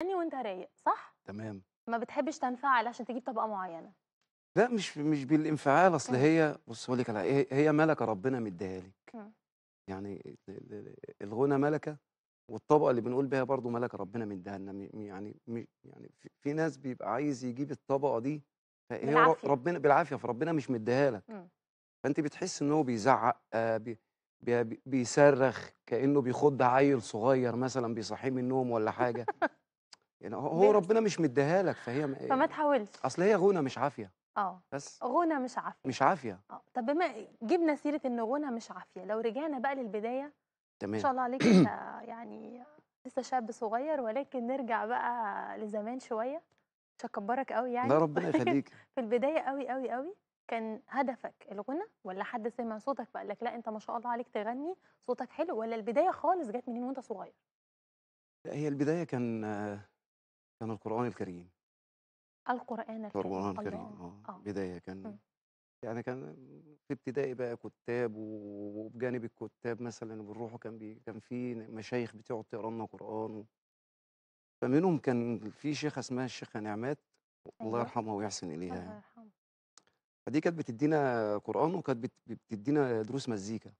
يعني وانت رايق صح تمام ما بتحبش تنفعل عشان تجيب طبقه معينه لا مش مش بالانفعال اصل هي بص اقول لك هي هي ملكه ربنا مديها لك يعني الغنى ملكه والطبقه اللي بنقول بيها برضو ملكه ربنا مديها لنا يعني يعني في ناس بيبقى عايز يجيب الطبقه دي فهي بالعافية. ربنا بالعافيه فربنا مش مديها لك فانت بتحس ان هو بيزعق آه، بي بيصرخ كانه بيخض عيل صغير مثلا بيصحيه من النوم ولا حاجه يعني هو ربنا مش مديها لك فهي فما يعني تحاولش اصل هي غنى مش عافيه اه بس غنى مش عافيه مش عافيه اه طب بما جبنا سيره ان غنى مش عافيه لو رجعنا بقى للبدايه تمام ان شاء الله عليك انت يعني لسه شاب صغير ولكن نرجع بقى لزمان شويه مش هكبرك قوي يعني لا ربنا يخليك في البدايه قوي قوي قوي كان هدفك الغنى ولا حد سمع صوتك فقال لك لا انت ما شاء الله عليك تغني صوتك حلو ولا البدايه خالص جت منين إيه وانت صغير؟ هي البدايه كان كان القرآن الكريم. القرآن الكريم. القرآن الكريم آه. آه. بداية كان م. إمم. يعني كان في ابتدائي بقى كتاب وبجانب الكتاب مثلا بنروحوا كان بي كان في مشايخ بتقعد تقرا لنا قران و... فمنهم كان في شيخه اسمها الشيخه نعمات الله أيوه. يرحمها ويحسن اليها الله يعني. يرحمها فدي كانت بتدينا قران وكانت بتدينا دروس مزيكا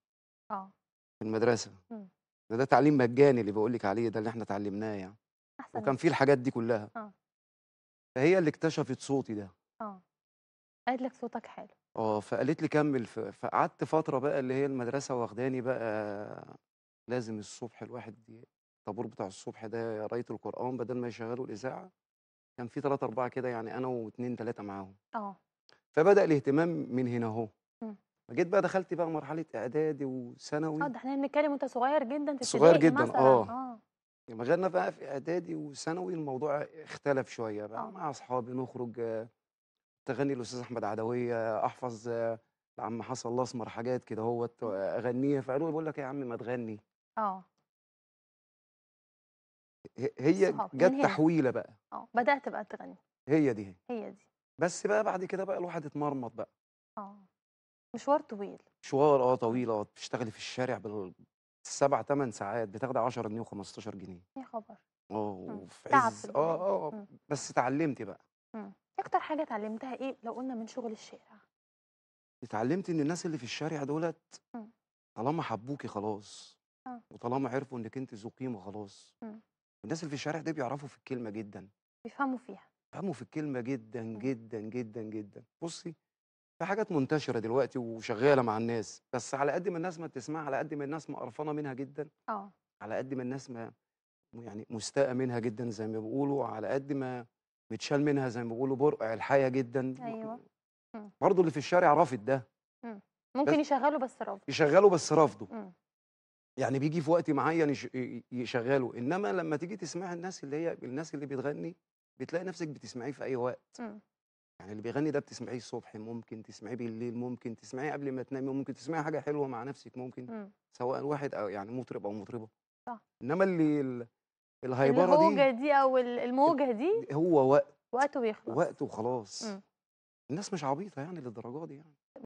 اه في المدرسه إمم. ده, ده تعليم مجاني اللي بقول لك عليه ده اللي احنا اتعلمناه يعني أحسن وكان فيه الحاجات دي كلها اه فهي اللي اكتشفت صوتي ده اه قالت لك صوتك حلو اه فقالت لي كمل ف- فقعدت فتره بقى اللي هي المدرسه واخداني بقى لازم الصبح الواحد الطابور بتاع الصبح ده قرايه القران بدل ما يشغلوا الاذاعه كان في ثلاثه اربعه كده يعني انا واثنين ثلاثه معاهم اه فبدا الاهتمام من هنا اهو مم. جيت بقى دخلت بقى مرحله اعدادي اه وثانوي ده احنا بنتكلم وانت صغير جدا في صغير جدا، مثلا اه. اه لما جالنا بقى في اعدادي وثانوي الموضوع اختلف شويه بقى آه. مع اصحابي نخرج تغني الاستاذ احمد عدويه احفظ لعم حسن الله اسمر حاجات كده اهوت اغنيها فقالوا لي بقول لك يا عم ما تغني اه هي جت تحويله بقى اه بدات بقى تغني هي دي هي هي دي بس بقى بعد كده بقى الواحد اتمرمط بقى اه مشوار طويل مشوار اه طويل اه بتشتغلي في الشارع بال... سبع ثمان ساعات بتاخد 10 جنيه و15 جنيه يا خبر امم، اه في عز اه اه امم. بس اتعلمت بقى مم. اكتر حاجه اتعلمتها ايه لو قلنا من شغل الشارع اتعلمت ان الناس اللي في الشارع دولت مم. طالما حبوكي خلاص مم. آه. وطالما عرفوا انك انت ذو قيمه خلاص امم. الناس اللي في الشارع دي بيعرفوا في الكلمه جدا بيفهموا فيها بيفهموا في الكلمه جدا جدا جدا جدا بصي في حاجات منتشره دلوقتي وشغاله مع الناس بس على قد ما الناس ما بتسمعها على قد ما الناس مقرفانه منها جدا اه على قد ما الناس ما يعني مستاءه منها جدا زي ما بيقولوا على قد ما متشال منها زي ما بيقولوا برقع الحياه جدا ايوه برضه اللي في الشارع رافض ده ممكن يشغله بس رافضه يشغله بس رافضه يعني بيجي في وقت معين يشغله انما لما تيجي تسمع الناس اللي هي الناس اللي بتغني بتلاقي نفسك بتسمعيه في اي وقت يعني اللي بيغني ده بتسمعيه الصبح ممكن تسمعيه بالليل ممكن تسمعيه قبل ما تنامي ممكن تسمعي حاجه حلوه مع نفسك ممكن م. سواء واحد او يعني مطرب او مطربه صح انما اللي الهايبره دي الموجه دي او الموجه دي هو وقت وقته بيخلص وقته خلاص الناس مش عبيطه يعني للدرجه دي يعني